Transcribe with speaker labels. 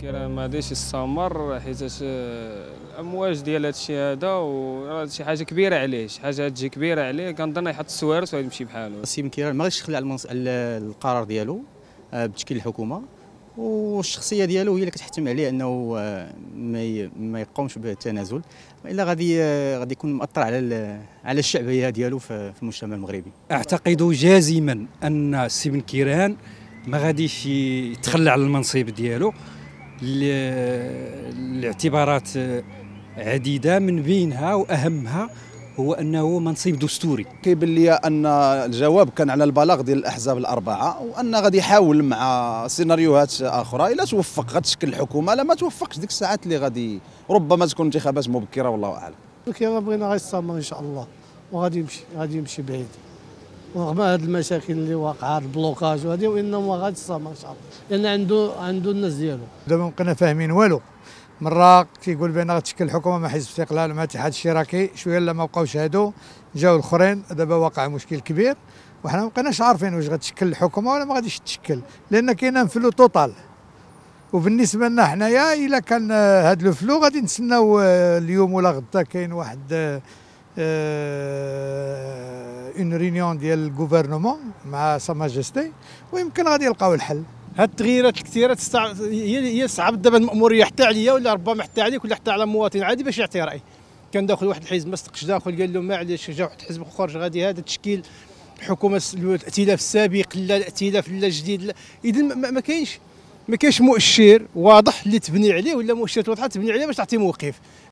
Speaker 1: كي ما غاديش يستمر حيت الامواج ديال هذا الشيء هذا وراه شي حاجه كبيره عليه شي حاجه تجي كبيره عليه كنظن يحط وغادي ويمشي بحاله السي مكيران ما غاديش يخلع المنص... القرار ديالو آه، بتشكيل الحكومه والشخصيه ديالو هي اللي كتحتم عليه انه آه، ما يقومش بالتنازل الا غادي آه، غادي يكون مؤثر على على الشعبيه ديالو في المجتمع المغربي
Speaker 2: اعتقد جازما ان سي بن كيران ما غاديش يتخلى على المنصب ديالو لاعتبارات عديده من بينها
Speaker 3: واهمها هو انه منصب دستوري كيبان لي ان الجواب كان على البلاغ ديال الاحزاب الاربعه وان غادي يحاول مع سيناريوهات اخرى الا توفق غتشكل الحكومه لا ما توفقش ديك الساعات اللي غادي ربما تكون انتخابات مبكره والله اعلم
Speaker 4: بكره بغينا غيستمر ان شاء الله وغادي يمشي غادي يمشي بعيد رغم هذه المشاكل اللي واقعه البلوكاج وهذه وانما غادي تصام ان شاء الله لان عنده عنده الناس ديالو دابا مابقينا فاهمين والو مره كيقول بان غتشكل حكومه مع حزب الاستقلال مع الاتحاد الشراكي شويه لا ما بقاوش هادو جاو الاخرين دابا واقع مشكل كبير وحنا مابقيناش عارفين واش غتشكل الحكومه ولا ما غاديش تشكل لان كاين فلو توتال وبالنسبه لنا حنايا الا كان هاد الفلو غادي نتسناو آه، اليوم ولا غدا كاين واحد أه, آه، اون رينيون ديال الغوفرنمون مع سا ماجستي ويمكن غادي يلقاو الحل هاد التغييرات الكثيره تستع... هي
Speaker 5: هي صعب دابا الماموريه حتى عليا ولا ربما حتى عليك ولا حتى على مواطن عادي باش يعطي راي كان داخل واحد الحزب ما صدقش داخل قال له معليش جا واحد الحزب خرج غادي هذا تشكيل الحكومه الائتلاف السابق لا الائتلاف لا الجديد اذا ما, ما كاينش ما كاينش مؤشر
Speaker 4: واضح اللي تبني عليه ولا مؤشرات واضحه تبني عليه باش تعطي موقف